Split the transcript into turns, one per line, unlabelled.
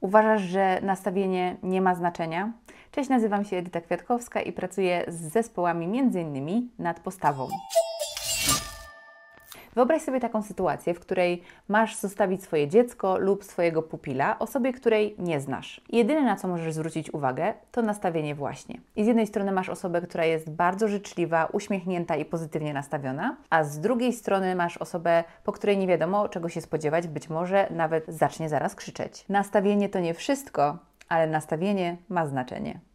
Uważasz, że nastawienie nie ma znaczenia? Cześć, nazywam się Edyta Kwiatkowska i pracuję z zespołami m.in. nad postawą. Wyobraź sobie taką sytuację, w której masz zostawić swoje dziecko lub swojego pupila osobie, której nie znasz. Jedyne na co możesz zwrócić uwagę, to nastawienie właśnie. I z jednej strony masz osobę, która jest bardzo życzliwa, uśmiechnięta i pozytywnie nastawiona, a z drugiej strony masz osobę, po której nie wiadomo czego się spodziewać, być może nawet zacznie zaraz krzyczeć. Nastawienie to nie wszystko, ale nastawienie ma znaczenie.